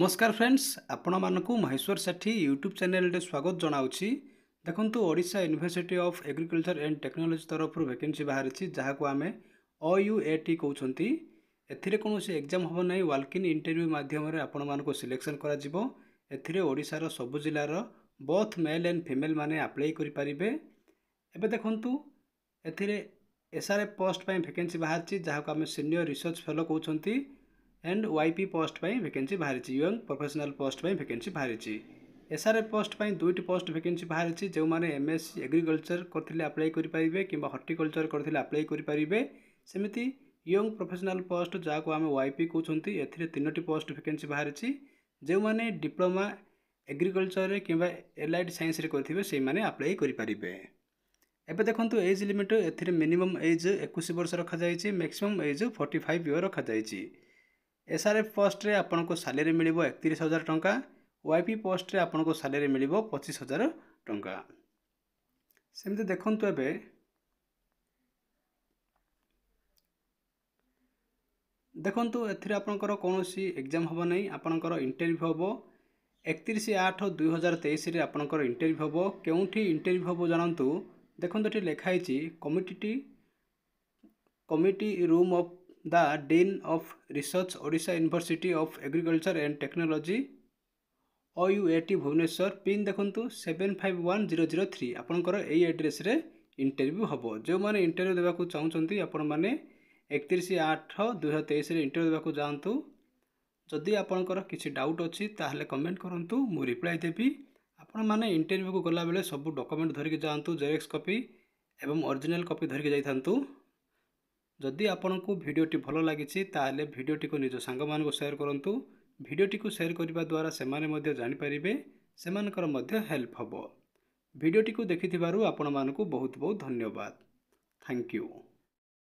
ନମସ୍କାର ଫ୍ରେଣ୍ଡସ୍ ଆପଣମାନଙ୍କୁ ମହେଶ୍ୱର ସେଠୀ ୟୁଟ୍ୟୁବ୍ ଚ୍ୟାନେଲରେ ସ୍ୱାଗତ ଜଣାଉଛି ଦେଖନ୍ତୁ Odisha university of agriculture and technology ତରଫରୁ ଭେକେନ୍ସି ବାହାରିଛି ଯାହାକୁ ଆମେ ଅ ୟୁ ଏ ଟି କହୁଛନ୍ତି ଏଥିରେ କୌଣସି ଏକ୍ଜାମ୍ ହେବ ନାହିଁ ୱାଲ୍କିନ୍ ଇଣ୍ଟରଭ୍ୟୁ ମାଧ୍ୟମରେ ଆପଣମାନଙ୍କୁ ସିଲେକ୍ସନ୍ କରାଯିବ ଏଥିରେ ଓଡ଼ିଶାର ସବୁ ଜିଲ୍ଲାର ବଥ୍ ମେଲ୍ ଆଣ୍ଡ ଫିମେଲ୍ମାନେ ଆପ୍ଲାଏ କରିପାରିବେ ଏବେ ଦେଖନ୍ତୁ ଏଥିରେ ଏସ୍ଆର୍ଏ ପୋଷ୍ଟ ପାଇଁ ଭେକେନ୍ସି ବାହାରିଛି ଯାହାକୁ ଆମେ ସିନିୟର୍ ରିସର୍ଚ୍ଚ ଫେଲୋ କହୁଛନ୍ତି ଆଣ୍ଡ ୱାଇପି ପୋଷ୍ଟ ପାଇଁ ଭେକେନ୍ସି ବାହାରିଛି ୟଙ୍ଗ ପ୍ରଫେସନାଲ୍ ପୋଷ୍ଟ ପାଇଁ ଭେକେନ୍ସି ବାହାରିଛି ଏସ୍ଆର୍ଏଫ୍ ପୋଷ୍ଟ ପାଇଁ ଦୁଇଟି ପୋଷ୍ଟ ଭେକେନ୍ସି ବାହାରିଛି ଯେଉଁମାନେ ଏମ୍ଏସ୍ସି ଏଗ୍ରିକଲଚର୍ କରିଥିଲେ ଆପ୍ଲାଏ କରିପାରିବେ କିମ୍ବା ହର୍ଟିକଲଚର୍ କରିଥିଲେ ଆପ୍ଲାଏ କରିପାରିବେ ସେମିତି ୟଙ୍ଗ ପ୍ରଫେସନାଲ୍ ପୋଷ୍ଟ ଯାହାକୁ ଆମେ ୱାଇପି କହୁଛନ୍ତି ଏଥିରେ ତିନୋଟି ପୋଷ୍ଟ ଭେକେନ୍ସି ବାହାରିଛି ଯେଉଁମାନେ ଡିପ୍ଲୋମା ଏଗ୍ରିକଲଚରରେ କିମ୍ବା ଏଲାଇଟ୍ ସାଇନ୍ସରେ କରିଥିବେ ସେଇମାନେ ଆପ୍ଲାଏ କରିପାରିବେ ଏବେ ଦେଖନ୍ତୁ ଏଜ୍ ଲିମିଟ୍ ଏଥିରେ ମିନିମମ୍ ଏଜ୍ ଏକୋଇଶ ବର୍ଷ ରଖାଯାଇଛି maximum age forty five year ରଖାଯାଇଛି ଏସ୍ଆର୍ଏଫ୍ ପୋଷ୍ଟରେ ଆପଣଙ୍କୁ ସାଲେରୀ ମିଳିବ ଏକତିରିଶ ହଜାର ଟଙ୍କା ୱାଇପି ପୋଷ୍ଟରେ ଆପଣଙ୍କୁ ସାଲେରୀ ମିଳିବ ପଚିଶ ହଜାର ଟଙ୍କା ସେମିତି ଦେଖନ୍ତୁ ଏବେ ଦେଖନ୍ତୁ ଏଥିରେ ଆପଣଙ୍କର କୌଣସି ଏକ୍ଜାମ୍ ହେବ ନାହିଁ ଆପଣଙ୍କର ଇଣ୍ଟରଭ୍ୟୁ ହେବ ଏକତିରିଶ ଆଠ ଦୁଇ ହଜାର ତେଇଶରେ ଆପଣଙ୍କର ଇଣ୍ଟରଭ୍ୟୁ ହେବ କେଉଁଠି ଇଣ୍ଟରଭ୍ୟୁ ହେବ ଜାଣନ୍ତୁ ଦେଖନ୍ତୁ ଏଠି ଲେଖା ହେଇଛି କମିଟିଟି committee room of the Dean of Research Odisha University of Agriculture and Technology OUAT Bhubaneswar pin দেখন্তু seven five one zero zero three আপনার এই আড্রেসে ইন্টরভিউ হব যে ইন্টরভিউ দেওয়া চাহুমান আপনার একত্রিশ আঠ দুই হাজার তেইশে ইন্টরভিউ দেওয়া যাতে যদি আপনার কিছু ডাউট অছি তাহলে কমেন্ট করতু মু রিপ্লাই দেবি আপনার ইন্টরভিউ গলাবেলে সবু ডকুমেন্ট ধরিকি যাতে জেরক্স কপি এবং অরিজিনাল কপি ধরিকি যাই ଯଦି ଆପଣଙ୍କୁ ଭିଡ଼ିଓଟି ଭଲ ଲାଗିଛି ତାହେଲେ ଭିଡ଼ିଓଟିକୁ ନିଜ ସାଙ୍ଗମାନଙ୍କୁ ସେୟାର କରନ୍ତୁ ଭିଡ଼ିଓଟିକୁ ସେୟାର କରିବା ଦ୍ୱାରା ସେମାନେ ମଧ୍ୟ ଜାଣିପାରିବେ ସେମାନଙ୍କର ମଧ୍ୟ ହେଲ୍ପ ହେବ ଭିଡ଼ିଓଟିକୁ ଦେଖିଥିବାରୁ ଆପଣମାନଙ୍କୁ ବହୁତ ବହୁତ ଧନ୍ୟବାଦ ଥ୍ୟାଙ୍କ ୟୁ